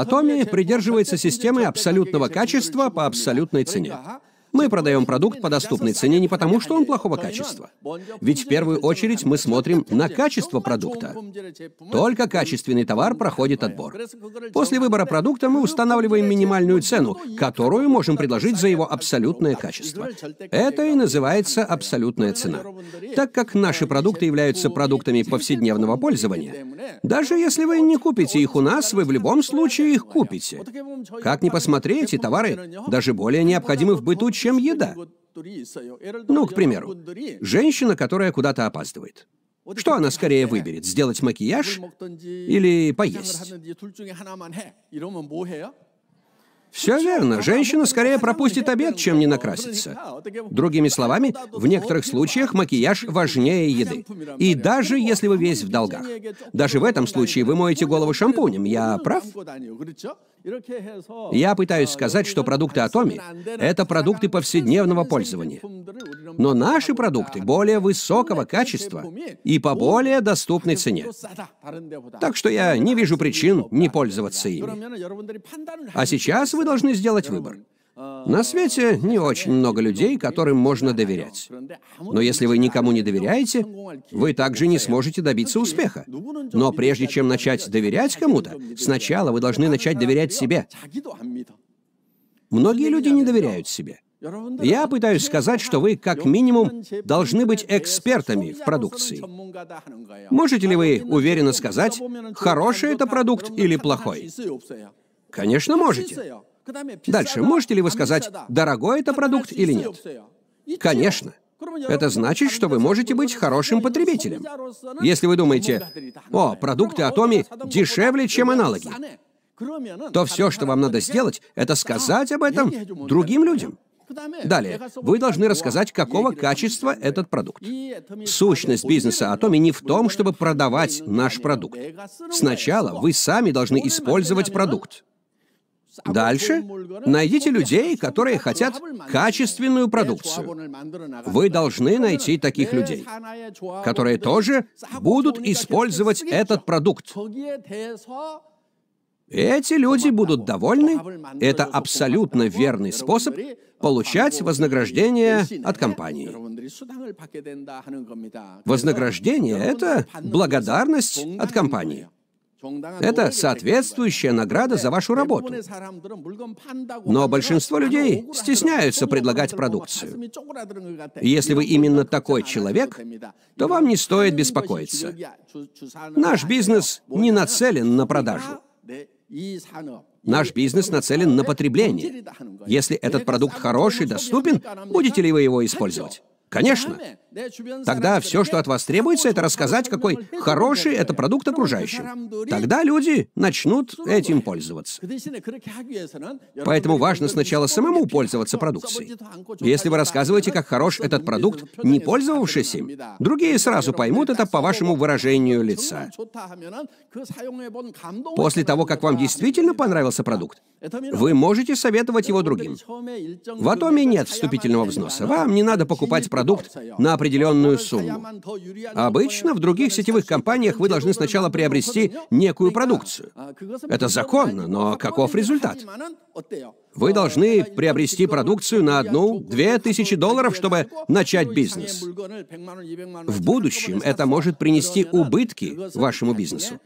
А Томми придерживается системы абсолютного качества по абсолютной цене. Мы продаем продукт по доступной цене не потому, что он плохого качества. Ведь в первую очередь мы смотрим на качество продукта. Только качественный товар проходит отбор. После выбора продукта мы устанавливаем минимальную цену, которую можем предложить за его абсолютное качество. Это и называется абсолютная цена. Так как наши продукты являются продуктами повседневного пользования, даже если вы не купите их у нас, вы в любом случае их купите. Как ни посмотреть, эти товары даже более необходимы в быту, чем еда. Ну, к примеру, женщина, которая куда-то опаздывает. Что она скорее выберет, сделать макияж или поесть? Все верно. Женщина скорее пропустит обед, чем не накрасится. Другими словами, в некоторых случаях макияж важнее еды. И даже если вы весь в долгах. Даже в этом случае вы моете голову шампунем. Я прав? Я пытаюсь сказать, что продукты Атоми — это продукты повседневного пользования. Но наши продукты более высокого качества и по более доступной цене. Так что я не вижу причин не пользоваться ими. А сейчас вы должны сделать выбор. На свете не очень много людей, которым можно доверять. Но если вы никому не доверяете, вы также не сможете добиться успеха. Но прежде чем начать доверять кому-то, сначала вы должны начать доверять себе. Многие люди не доверяют себе. Я пытаюсь сказать, что вы, как минимум, должны быть экспертами в продукции. Можете ли вы уверенно сказать, хороший это продукт или плохой? Конечно, можете. Дальше, можете ли вы сказать, дорогой это продукт или нет? Конечно. Это значит, что вы можете быть хорошим потребителем. Если вы думаете, о, продукты Атоми дешевле, чем аналоги, ну, то все, что вам надо сделать, это сказать об этом другим людям. Далее, вы должны рассказать, какого качества этот продукт. Сущность бизнеса Атоми не в том, чтобы продавать наш продукт. Сначала вы сами должны использовать продукт. Дальше найдите людей, которые хотят качественную продукцию. Вы должны найти таких людей, которые тоже будут использовать этот продукт. Эти люди будут довольны. Это абсолютно верный способ получать вознаграждение от компании. Вознаграждение — это благодарность от компании. Это соответствующая награда за вашу работу. Но большинство людей стесняются предлагать продукцию. если вы именно такой человек, то вам не стоит беспокоиться. Наш бизнес не нацелен на продажу. Наш бизнес нацелен на потребление. Ну, если этот продукт хороший, доступен, будете ли вы его использовать? Конечно. Тогда все, что от вас требуется, это рассказать, какой хороший это продукт окружающим. Тогда люди начнут этим пользоваться. Поэтому важно сначала самому пользоваться продукцией. Если вы рассказываете, как хорош этот продукт, не пользовавшись им, другие сразу поймут это по вашему выражению лица. После того, как вам действительно понравился продукт, вы можете советовать его другим. В Атоме нет вступительного взноса. Вам не надо покупать продукт продукт на определенную сумму. Обычно в других сетевых компаниях вы должны сначала приобрести некую продукцию. Это законно, но каков результат? Вы должны приобрести продукцию на одну-две тысячи долларов, чтобы начать бизнес. В будущем это может принести убытки вашему бизнесу.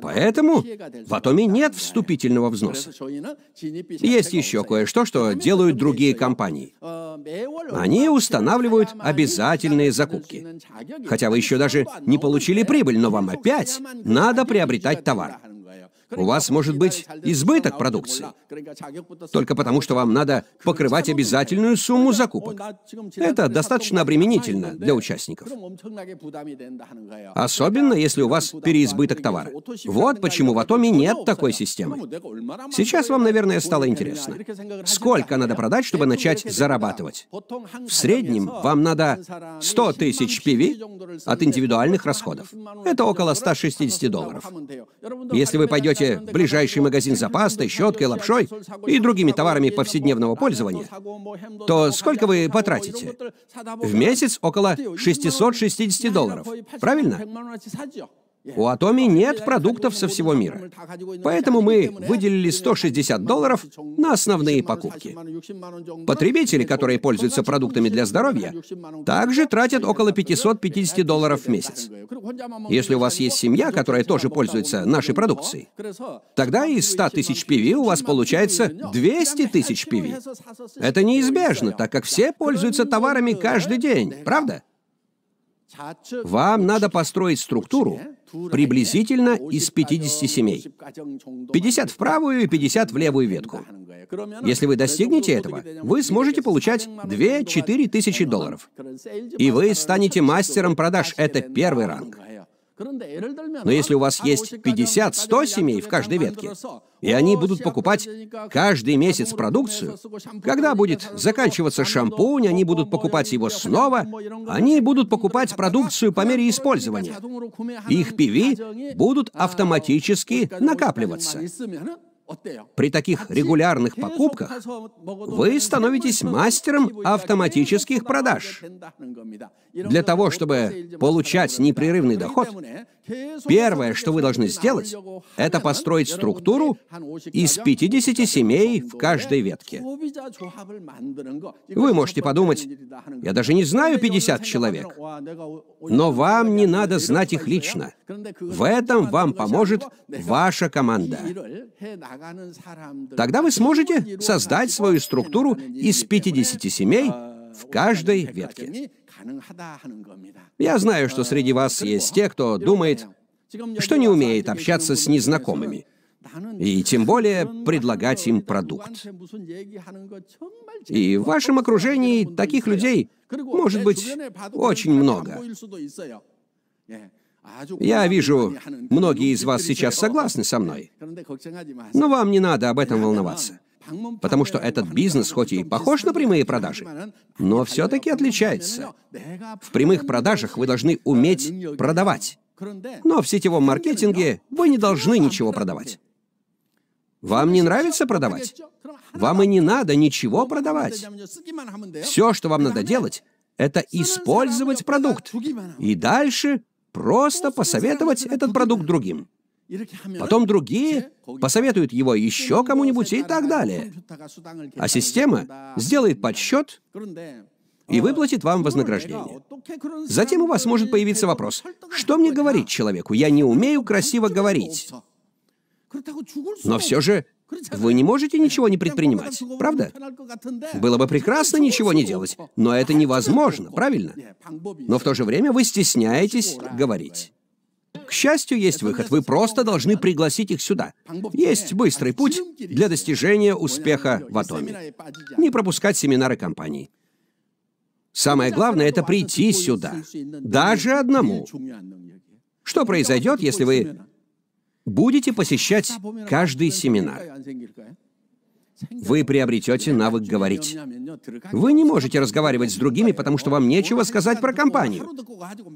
Поэтому в Атоме нет вступительного взноса. Есть еще кое-что, что делают другие компании. Они устанавливают обязательные закупки. Хотя вы еще даже не получили прибыль, но вам опять надо приобретать товар у вас может быть избыток продукции, только потому что вам надо покрывать обязательную сумму закупок. Это достаточно обременительно для участников. Особенно, если у вас переизбыток товара. Вот почему в Атоме нет такой системы. Сейчас вам, наверное, стало интересно. Сколько надо продать, чтобы начать зарабатывать? В среднем вам надо 100 тысяч PV от индивидуальных расходов. Это около 160 долларов. Если вы пойдете Идите ближайший магазин за пастой, щеткой, лапшой и другими товарами повседневного пользования, то сколько вы потратите? В месяц около 660 долларов, правильно? У Атоми нет продуктов со всего мира. А Поэтому мы выделили 160 долларов на основные покупки. Потребители, которые пользуются продуктами для здоровья, также тратят около 550 долларов в месяц. Если у вас есть семья, которая тоже пользуется нашей продукцией, тогда из 100 тысяч пиви у вас получается 200 тысяч пиви. Это неизбежно, так как все пользуются товарами каждый день, правда? Вам надо построить структуру приблизительно из 50 семей. 50 в правую и 50 в левую ветку. Если вы достигнете этого, вы сможете получать 2-4 тысячи долларов. И вы станете мастером продаж. Это первый ранг. Но если у вас а есть 50-100 семей в каждой ветке, и они будут покупать каждый месяц продукцию, когда будет заканчиваться шампунь, они будут покупать его снова, они будут покупать продукцию по мере использования. Их PV будут автоматически накапливаться. При таких регулярных покупках вы становитесь мастером автоматических продаж. Для того, чтобы получать непрерывный доход, первое, что вы должны сделать, это построить структуру из 50 семей в каждой ветке. Вы можете подумать, я даже не знаю 50 человек, но вам не надо знать их лично. В этом вам поможет ваша команда. Тогда вы сможете создать свою структуру из 50 семей а, в каждой ветке. Я знаю, что а, среди вас есть те, кто думает, что не умеет общаться с незнакомыми, и тем более предлагать им продукт. И в вашем окружении таких людей может быть очень много. Я вижу, многие из вас сейчас согласны со мной, но вам не надо об этом волноваться. Потому что этот бизнес хоть и похож на прямые продажи, но все-таки отличается. В прямых продажах вы должны уметь продавать. Но в сетевом маркетинге вы не должны ничего продавать. Вам не нравится продавать? Вам и не надо ничего продавать. Все, что вам надо делать, это использовать продукт. И дальше просто посоветовать этот продукт другим. Потом другие посоветуют его еще кому-нибудь и так далее. А система сделает подсчет и выплатит вам вознаграждение. Затем у вас может появиться вопрос, что мне говорить человеку? Я не умею красиво говорить. Но все же вы не можете ничего не предпринимать, правда? Было бы прекрасно ничего не делать, но это невозможно, правильно? Но в то же время вы стесняетесь говорить. К счастью, есть выход. Вы просто должны пригласить их сюда. Есть быстрый а путь для достижения успеха в Атоме. Не пропускать семинары компаний. Самое главное — это а прийти сюда. Даже одному. Ну, что произойдет, если вы будете посещать каждый семинар, вы приобретете навык говорить. Вы не можете разговаривать с другими, потому что вам нечего сказать про компанию.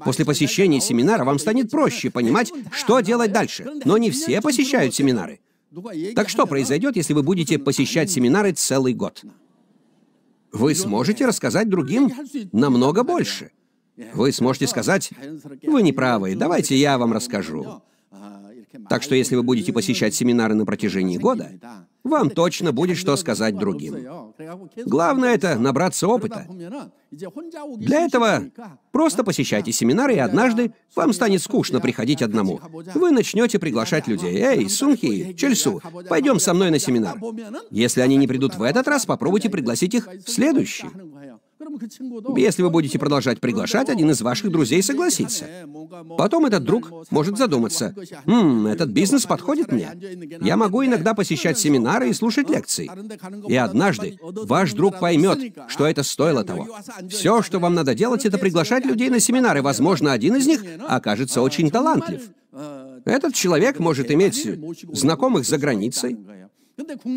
После посещения семинара вам станет проще понимать, что делать дальше. Но не все посещают семинары. Так что произойдет, если вы будете посещать семинары целый год? Вы сможете рассказать другим намного больше. Вы сможете сказать, вы не правы, давайте я вам расскажу. Так что если вы будете посещать семинары на протяжении года, вам точно будет что сказать другим. Главное это набраться опыта. Для этого просто посещайте семинары, и однажды вам станет скучно приходить одному. Вы начнете приглашать людей. «Эй, Сунхи, Чельсу, пойдем со мной на семинар». Если они не придут в этот раз, попробуйте пригласить их в следующий. Если вы будете продолжать приглашать, один из ваших друзей согласится. Потом этот друг может задуматься, «Ммм, этот бизнес подходит мне. Я могу иногда посещать семинары и слушать лекции. И однажды ваш друг поймет, что это стоило того. Все, что вам надо делать, это приглашать людей на семинары. Возможно, один из них окажется очень талантлив. Этот человек может иметь знакомых за границей,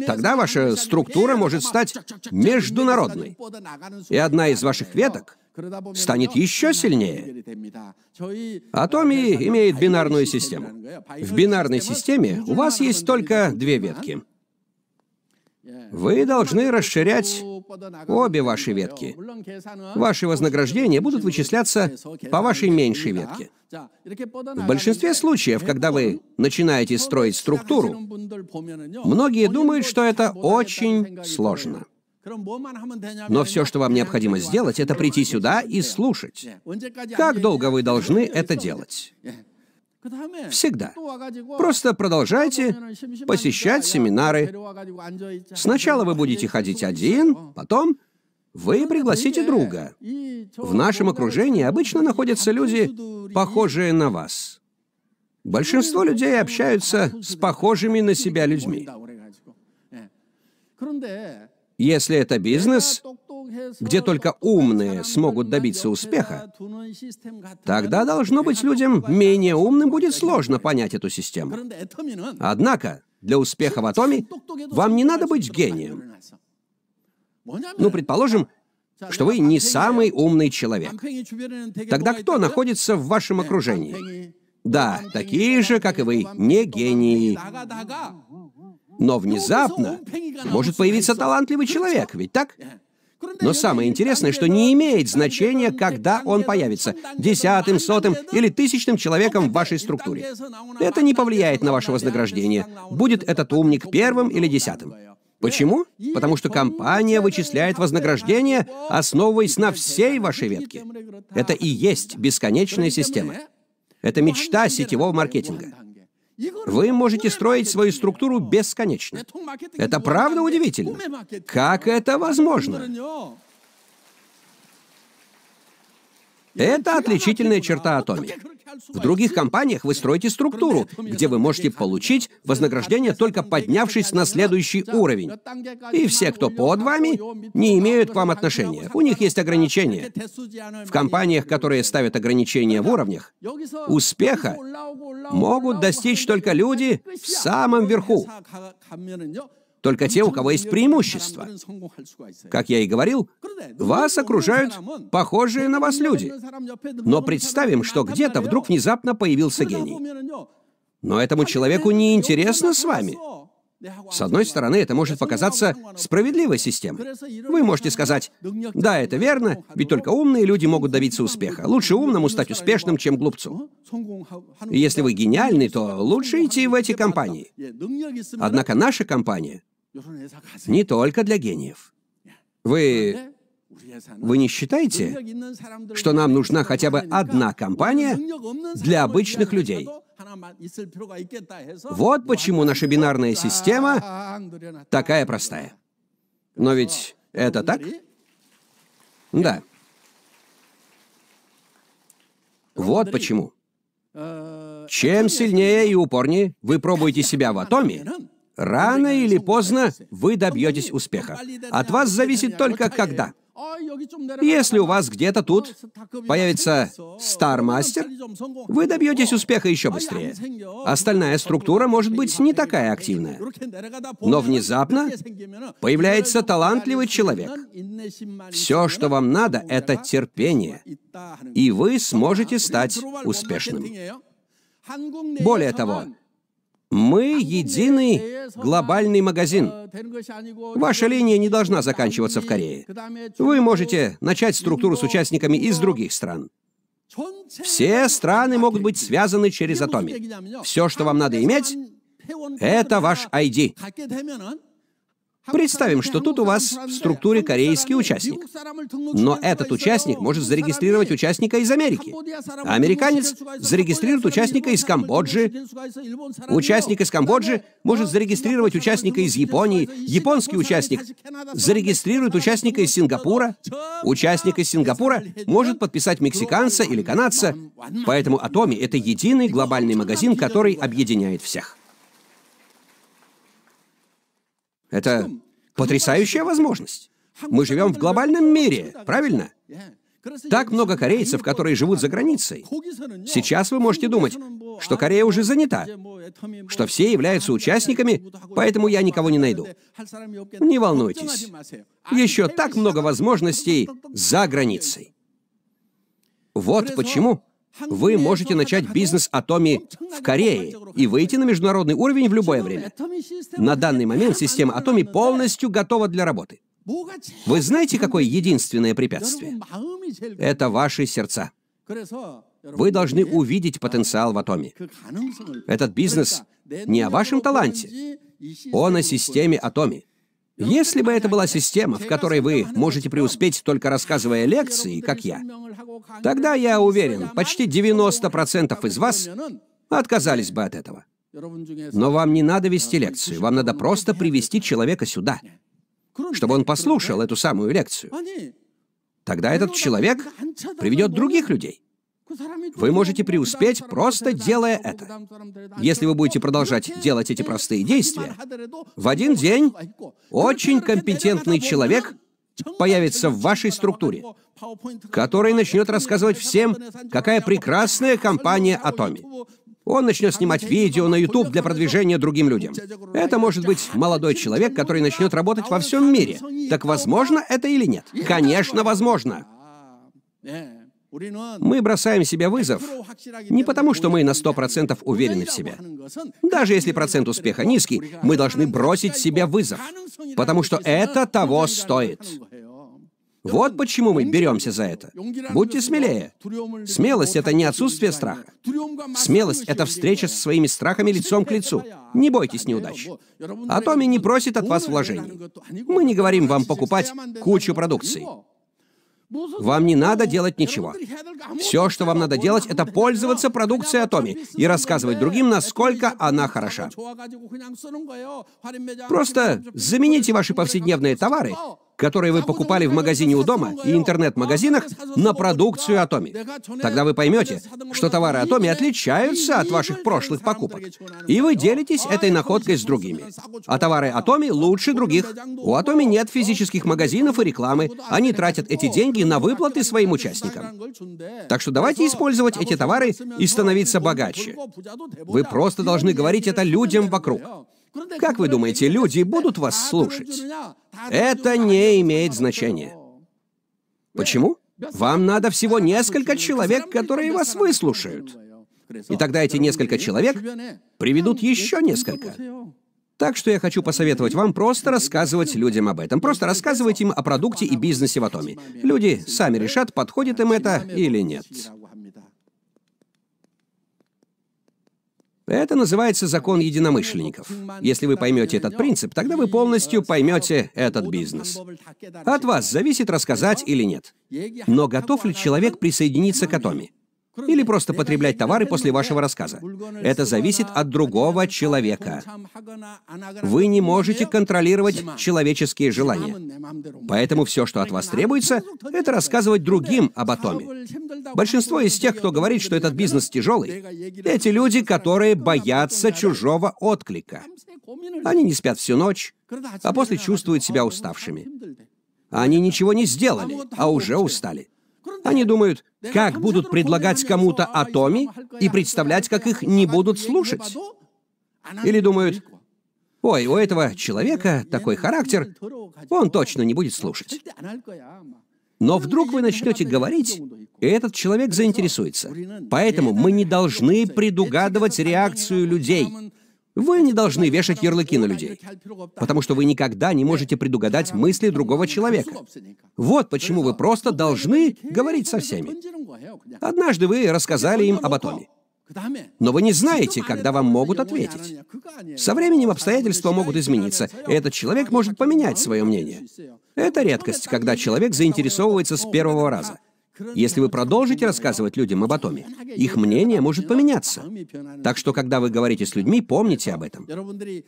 Тогда ваша структура может стать международной, и одна из ваших веток станет еще сильнее. Атоми имеет бинарную систему. В бинарной системе у вас есть только две ветки. Вы должны расширять Обе ваши ветки. Ваши вознаграждения будут вычисляться по вашей меньшей ветке. В большинстве случаев, когда вы начинаете строить структуру, многие думают, что это очень сложно. Но все, что вам необходимо сделать, это прийти сюда и слушать. Как долго вы должны это делать? Всегда. Просто продолжайте посещать семинары. Сначала вы будете ходить один, потом вы пригласите друга. В нашем окружении обычно находятся люди, похожие на вас. Большинство людей общаются с похожими на себя людьми. Если это бизнес, где только умные смогут добиться успеха, тогда, должно быть, людям менее умным будет сложно понять эту систему. Однако, для успеха в атоме вам не надо быть гением. Ну, предположим, что вы не самый умный человек. Тогда кто находится в вашем окружении? Да, такие же, как и вы, не гении. Но внезапно может появиться талантливый человек, ведь так? Но самое интересное, что не имеет значения, когда он появится, десятым, сотым или тысячным человеком в вашей структуре. Это не повлияет на ваше вознаграждение, будет этот умник первым или десятым. Почему? Потому что компания вычисляет вознаграждение, основываясь на всей вашей ветке. Это и есть бесконечная система. Это мечта сетевого маркетинга. Вы можете строить свою структуру бесконечно. Это правда удивительно. Как это возможно? Это отличительная черта Атоми. В других компаниях вы строите структуру, где вы можете получить вознаграждение, только поднявшись на следующий уровень. И все, кто под вами, не имеют к вам отношения. У них есть ограничения. В компаниях, которые ставят ограничения в уровнях, успеха могут достичь только люди в самом верху только те, у кого есть преимущество. Как я и говорил, вас окружают похожие на вас люди. Но представим, что где-то вдруг внезапно появился гений. Но этому человеку не интересно с вами. С одной стороны, это может показаться справедливой системой. Вы можете сказать, да, это верно, ведь только умные люди могут добиться успеха. Лучше умному стать успешным, чем глупцу. если вы гениальный, то лучше идти в эти компании. Однако наша компания — не только для гениев. Вы... Вы не считаете, что нам нужна хотя бы одна компания для обычных людей? Вот почему наша бинарная система такая простая. Но ведь это так? Да. Вот почему. Чем сильнее и упорнее вы пробуете себя в атоме, Рано или поздно вы добьетесь успеха. От вас зависит только когда. Если у вас где-то тут появится стар-мастер, вы добьетесь успеха еще быстрее. Остальная структура может быть не такая активная. Но внезапно появляется талантливый человек. Все, что вам надо, это терпение. И вы сможете стать успешным. Более того, мы единый глобальный магазин. Ваша линия не должна заканчиваться в Корее. Вы можете начать структуру с участниками из других стран. Все страны могут быть связаны через Атоми. Все, что вам надо иметь, это ваш ID. Представим, что тут у вас в структуре корейский участник. Но этот участник может зарегистрировать участника из Америки. А американец зарегистрирует участника из Камбоджи. Участник из Камбоджи может зарегистрировать участника из Японии. Японский участник зарегистрирует участника из Сингапура. Участник из Сингапура может подписать мексиканца или канадца. Поэтому Атоми — это единый глобальный магазин, который объединяет всех. Это потрясающая возможность. Мы живем в глобальном мире, правильно? Так много корейцев, которые живут за границей. Сейчас вы можете думать, что Корея уже занята, что все являются участниками, поэтому я никого не найду. Не волнуйтесь. Еще так много возможностей за границей. Вот почему вы можете начать бизнес Атоми в Корее и выйти на международный уровень в любое время. На данный момент система Атоми полностью готова для работы. Вы знаете, какое единственное препятствие? Это ваши сердца. Вы должны увидеть потенциал в Атоме. Этот бизнес не о вашем таланте, он о системе Атоми. Если бы это была система, в которой вы можете преуспеть, только рассказывая лекции, как я, тогда, я уверен, почти 90% из вас отказались бы от этого. Но вам не надо вести лекцию, вам надо просто привести человека сюда, чтобы он послушал эту самую лекцию. Тогда этот человек приведет других людей. Вы можете преуспеть, просто делая это. Если вы будете продолжать делать эти простые действия, в один день очень компетентный человек появится в вашей структуре, который начнет рассказывать всем, какая прекрасная компания Атоми. Он начнет снимать видео на YouTube для продвижения другим людям. Это может быть молодой человек, который начнет работать во всем мире. Так возможно это или нет? Конечно, возможно. А, э. Мы бросаем себе вызов не потому, что мы на 100% уверены в себе. Даже если процент успеха низкий, мы должны бросить себе вызов, потому что это того стоит. Вот почему мы беремся за это. Будьте смелее. Смелость — это не отсутствие страха. Смелость — это встреча со своими страхами лицом к лицу. Не бойтесь неудач. А Томи не просит от вас вложений. Мы не говорим вам покупать кучу продукции. Вам не надо делать ничего. Все, что вам надо делать, это пользоваться продукцией Атоми и рассказывать другим, насколько она хороша. Просто замените ваши повседневные товары которые вы а покупали в магазине у дома и интернет-магазинах, на продукцию Атоми. Тогда вы поймете, что товары Атоми отличаются от ваших прошлых покупок, и вы делитесь «А, этой находкой с другими. А товары Атоми лучше других. У Атоми нет физических магазинов и рекламы, они тратят эти деньги на выплаты своим участникам. Так что давайте использовать а эти товары и становиться богаче. Вы просто должны говорить это людям вокруг. Как вы думаете, люди будут вас слушать? Это не имеет значения. Почему? Вам надо всего несколько человек, которые вас выслушают. И тогда эти несколько человек приведут еще несколько. Так что я хочу посоветовать вам просто рассказывать людям об этом. Просто рассказывать им о продукте и бизнесе в Атоме. Люди сами решат, подходит им это или нет. Это называется закон единомышленников. Если вы поймете этот принцип, тогда вы полностью поймете этот бизнес. От вас зависит рассказать или нет. Но готов ли человек присоединиться к Атоме? или просто потреблять товары после вашего рассказа. Это зависит от другого человека. Вы не можете контролировать человеческие желания. Поэтому все, что от вас требуется, это рассказывать другим об атоме. Большинство из тех, кто говорит, что этот бизнес тяжелый, эти люди, которые боятся чужого отклика. Они не спят всю ночь, а после чувствуют себя уставшими. Они ничего не сделали, а уже устали. Они думают, как будут предлагать кому-то о Томе и представлять, как их не будут слушать. Или думают, ой, у этого человека такой характер, он точно не будет слушать. Но вдруг вы начнете говорить, и этот человек заинтересуется. Поэтому мы не должны предугадывать реакцию людей. Вы не должны вешать ярлыки на людей, потому что вы никогда не можете предугадать мысли другого человека. Вот почему вы просто должны говорить со всеми. Однажды вы рассказали им об атоме. Но вы не знаете, когда вам могут ответить. Со временем обстоятельства могут измениться, и этот человек может поменять свое мнение. Это редкость, когда человек заинтересовывается с первого раза. Если вы продолжите рассказывать людям об атоме, их мнение может поменяться. Так что, когда вы говорите с людьми, помните об этом.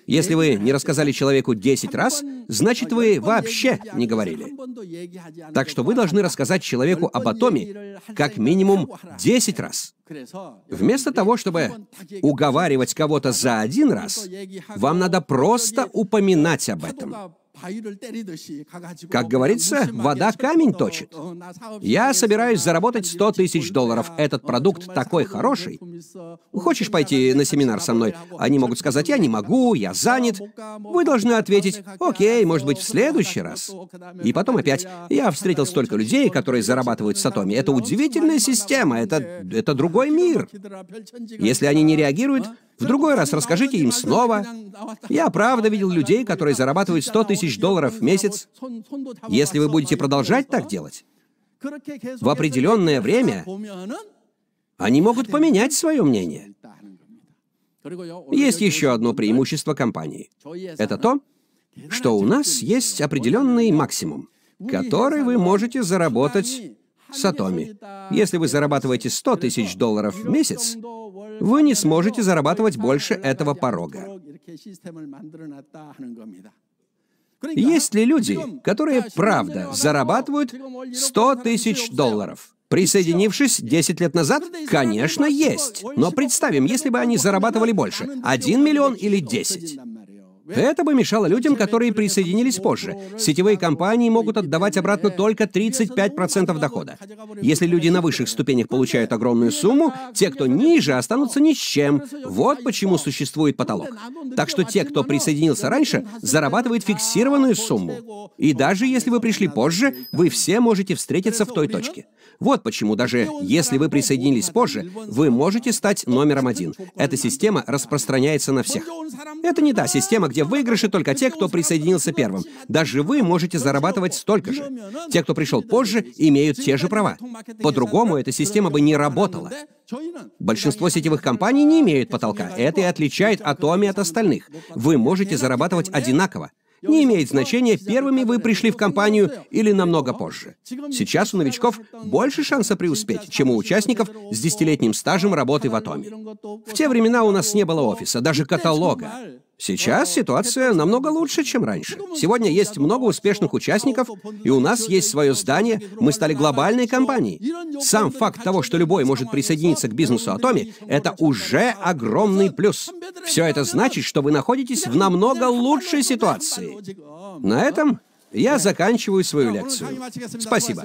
Если вы не рассказали человеку 10 раз, значит, вы вообще не говорили. Так что вы должны рассказать человеку об атоме как минимум 10 раз. Вместо того, чтобы уговаривать кого-то за один раз, вам надо просто упоминать об этом. Как говорится, вода камень точит. Я собираюсь заработать 100 тысяч долларов. Этот продукт такой хороший. Хочешь пойти на семинар со мной? Они могут сказать, я не могу, я занят. Вы должны ответить, окей, может быть, в следующий раз. И потом опять, я встретил столько людей, которые зарабатывают сатоми. Это удивительная система, это, это другой мир. Если они не реагируют, в другой раз расскажите им снова. Я правда видел людей, которые зарабатывают 100 тысяч долларов в месяц. Если вы будете продолжать так делать, в определенное время они могут поменять свое мнение. Есть еще одно преимущество компании. Это то, что у нас есть определенный максимум, который вы можете заработать Сатоми. Если вы зарабатываете 100 тысяч долларов в месяц, вы не сможете зарабатывать больше этого порога. Есть ли люди, которые, правда, зарабатывают 100 тысяч долларов? Присоединившись 10 лет назад? Конечно, есть. Но представим, если бы они зарабатывали больше. 1 миллион или 10. Это бы мешало людям, которые присоединились позже. Сетевые компании могут отдавать обратно только 35% дохода. Если люди на высших ступенях получают огромную сумму, те, кто ниже, останутся ни с чем. Вот почему существует потолок. Так что те, кто присоединился раньше, зарабатывают фиксированную сумму. И даже если вы пришли позже, вы все можете встретиться в той точке. Вот почему даже если вы присоединились позже, вы можете стать номером один. Эта система распространяется на всех. Это не та система, где где выигрыши только те, кто присоединился первым. Даже вы можете зарабатывать столько же. Те, кто пришел позже, имеют те же права. По-другому эта система бы не работала. Большинство сетевых компаний не имеют потолка. Это и отличает Атоми от остальных. Вы можете зарабатывать одинаково. Не имеет значения, первыми вы пришли в компанию или намного позже. Сейчас у новичков больше шанса преуспеть, чем у участников с десятилетним стажем работы в Атоме. В те времена у нас не было офиса, даже каталога. Сейчас ситуация намного лучше, чем раньше. Сегодня есть много успешных участников, и у нас есть свое здание, мы стали глобальной компанией. Сам факт того, что любой может присоединиться к бизнесу Атоми, это уже огромный плюс. Все это значит, что вы находитесь в намного лучшей ситуации. На этом я заканчиваю свою лекцию. Спасибо.